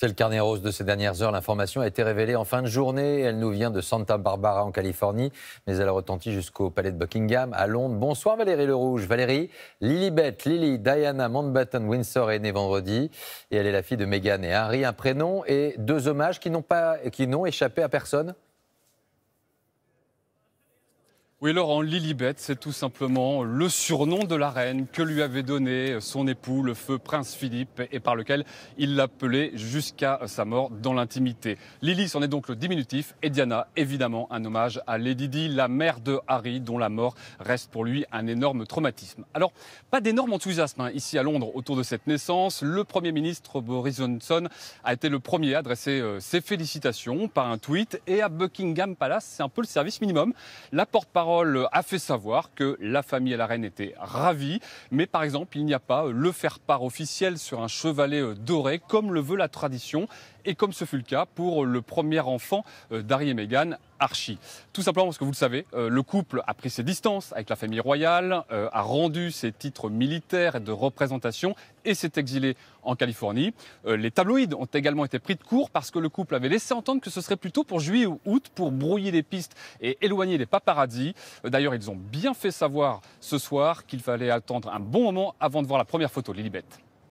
C'est le carnet rose de ces dernières heures. L'information a été révélée en fin de journée. Elle nous vient de Santa Barbara en Californie, mais elle a retenti jusqu'au palais de Buckingham à Londres. Bonsoir Valérie Le Rouge. Valérie, Lilybeth, Lily, Diana Mountbatten Windsor est née vendredi et elle est la fille de Meghan et Harry. Un prénom et deux hommages qui pas, qui n'ont échappé à personne. Oui, Laurent, Lilibet, c'est tout simplement le surnom de la reine que lui avait donné son époux, le feu prince Philippe, et par lequel il l'appelait jusqu'à sa mort dans l'intimité. Lily c'en est donc le diminutif, et Diana, évidemment, un hommage à Lady Di, la mère de Harry, dont la mort reste pour lui un énorme traumatisme. Alors, pas d'énorme enthousiasme hein, ici à Londres autour de cette naissance. Le Premier ministre Boris Johnson a été le premier à adresser euh, ses félicitations par un tweet, et à Buckingham Palace, c'est un peu le service minimum. La porte a fait savoir que la famille et la reine étaient ravis, mais par exemple, il n'y a pas le faire-part officiel sur un chevalet euh, doré comme le veut la tradition et comme ce fut le cas pour le premier enfant euh, d'Harry et Meghan, Archie. Tout simplement parce que vous le savez, euh, le couple a pris ses distances avec la famille royale, euh, a rendu ses titres militaires et de représentation et s'est exilé en Californie. Euh, les tabloïds ont également été pris de court parce que le couple avait laissé entendre que ce serait plutôt pour juillet ou août pour brouiller les pistes et éloigner les paparazzis. D'ailleurs, ils ont bien fait savoir ce soir qu'il fallait attendre un bon moment avant de voir la première photo, Lilibet.